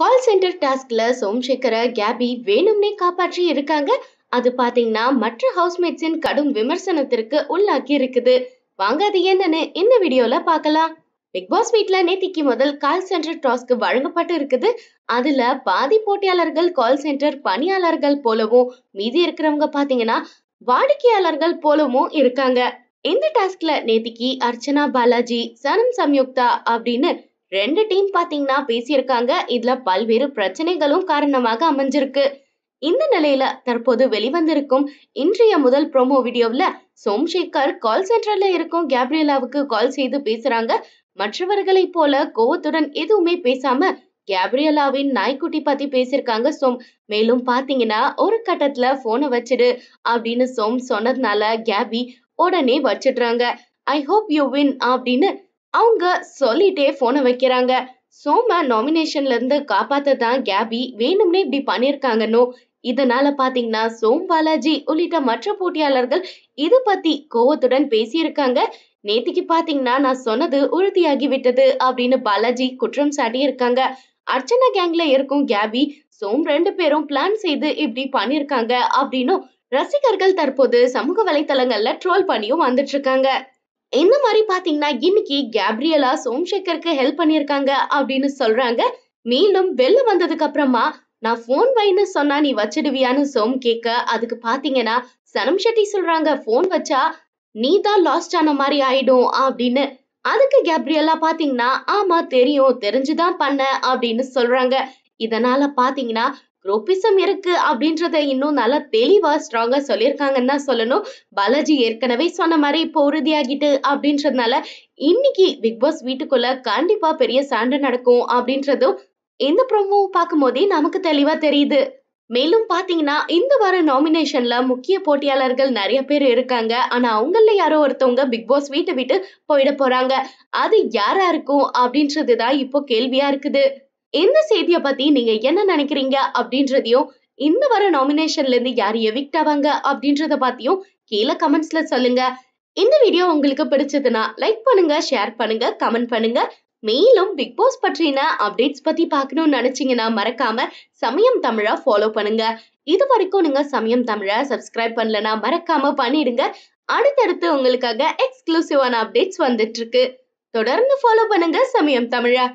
call centre டாஸ்க்ல சோம்சேகரை KP வேணும்னே காப்பாற்றி இருக்காங்க அது பாத்தீங்கன்னா மற்ற ஹவுஸ்மேட்ஸின் கடும் விமர்சனத்திற்கு உள்ளாக்கி இருக்குது வாங்க அது என்னன்னு இந்த வீடியோல பாக்கலாம் பிக் பாஸ் வீட்ல நேத்திக்கு முதல் கால் சென்டர் டாஸ்க் வழங்கப்பட்டு இருக்குது அதுல பாதி போட்டியாளர்கள் கால் சென்டர் பணியாளர்கள் போலவும் மீதி இருக்கிறவங்க பாத்தீங்கன்னா வாடிக்கையாளர்கள் போலவும் இருக்காங்க இந்த டாஸ்க்ல நேத்திக்கு அர்ச்சனா பாலாஜி சனம் சம்யுக்தா அப்படின்னு ரெண்டு டீம் பாத்தீங்கன்னா பேசியிருக்காங்க இதுல பல்வேறு பிரச்சனைகளும் காரணமாக அமைஞ்சிருக்கு இந்த நிலையில தற்போது வெளிவந்திருக்கும் இன்றைய முதல் ப்ரோமோ வீடியோவில் சோம்சேகர் கால் சென்டர்ல இருக்கும் கேப்ரியலாவுக்கு கால் செய்து பேசுறாங்க மற்றவர்களை போல கோவத்துடன் எதுவுமே பேசாம கேப்ரியலாவின் நாய்க்குட்டி பத்தி பேசியிருக்காங்க சோம் மேலும் பாத்தீங்கன்னா ஒரு கட்டத்துல போனை வச்சிடு அப்படின்னு சோம் சொன்னதுனால கேபி உடனே வச்சிடுறாங்க ஐ ஹோப் யூ வின் அப்படின்னு அவங்க சொல்லிட்டே போனை வைக்கிறாங்க சோம நாமினேஷன்ல இருந்து காப்பாத்ததான் கேபி வேணும்னே இப்படி பண்ணிருக்காங்கன்னு இதனால பாத்தீங்கன்னா சோம் பாலாஜி உள்ளிட்ட மற்ற போட்டியாளர்கள் இது பத்தி கோவத்துடன் பேசியிருக்காங்க நேத்திக்கு பாத்தீங்கன்னா நான் சொன்னது உறுதியாகி விட்டது அப்படின்னு பாலாஜி குற்றம் சாட்டி இருக்காங்க அர்ச்சனா கேங்ல இருக்கும் கேபி சோம் ரெண்டு பேரும் பிளான் செய்து இப்படி பண்ணிருக்காங்க அப்படின்னும் ரசிகர்கள் தற்போது சமூக வலைத்தளங்கள்ல ட்ரோல் பண்ணியும் வந்துட்டு இருக்காங்க இந்த மாதிரி பாத்தீங்கன்னா இன்னைக்கு கேப்ரியலா சோம்சேகருக்கு ஹெல்ப் பண்ணியிருக்காங்க அப்படின்னு சொல்றாங்க மீண்டும் வெளில வந்ததுக்கு அப்புறமா நான் ஃபோன் வைன்னு சொன்னா நீ வச்சிடுவியான்னு சோம் கேட்க அதுக்கு பாத்தீங்கன்னா சனம் ஷெட்டி சொல்றாங்க ஃபோன் வச்சா நீ தான் லாஸ்ட் ஆன மாதிரி ஆயிடும் அப்படின்னு அதுக்கு கேப்ரியலா பாத்தீங்கன்னா ஆமா தெரியும் தெரிஞ்சுதான் பண்ண அப்படின்னு சொல்றாங்க இதனால பாத்தீங்கன்னா ரோபிசம் இருக்கு அப்படின்றத இன்னும் நல்லா தெளிவா ஸ்ட்ராங்கா சொல்லியிருக்காங்கன்னு தான் சொல்லணும் பாலாஜி ஏற்கனவே சொன்ன மாதிரி இப்போ உறுதியாகிட்டு அப்படின்றதுனால இன்னைக்கு பிக் பாஸ் வீட்டுக்குள்ள கண்டிப்பா பெரிய சாண்டு நடக்கும் அப்படின்றதும் இந்த ப்ரோமோவை பார்க்கும் போதே நமக்கு தெளிவா தெரியுது மேலும் பாத்தீங்கன்னா இந்த வார நாமினேஷன்ல முக்கிய போட்டியாளர்கள் நிறைய பேர் இருக்காங்க ஆனா அவங்கள யாரோ ஒருத்தவங்க பிக் பாஸ் வீட்டை விட்டு போயிட போறாங்க அது யாரா இருக்கும் அப்படின்றதுதான் இப்போ கேள்வியா இருக்குது இந்த செய்தியை பத்தி நீங்க என்ன நினைக்கிறீங்க அப்படின்றதையும் இந்த வர நாமினேஷன்ல இருந்து யார் எவிக்ட் ஆவாங்க அப்படின்றத பத்தியும் கீழே கமெண்ட்ஸ்ல சொல்லுங்க இந்த வீடியோ உங்களுக்கு பிடிச்சதுன்னா லைக் பண்ணுங்க ஷேர் பண்ணுங்க கமெண்ட் பண்ணுங்க மேலும் பிக் பாஸ் பற்றின அப்டேட்ஸ் பத்தி பார்க்கணும்னு நினைச்சீங்கன்னா மறக்காம சமயம் தமிழா ஃபாலோ பண்ணுங்க இது வரைக்கும் நீங்க சமயம் தமிழா சப்ஸ்கிரைப் பண்ணலனா மறக்காம பண்ணிடுங்க அடுத்தடுத்து உங்களுக்காக எக்ஸ்க்ளூசிவான அப்டேட்ஸ் வந்துட்டு இருக்கு தொடர்ந்து ஃபாலோ பண்ணுங்க சமயம் தமிழா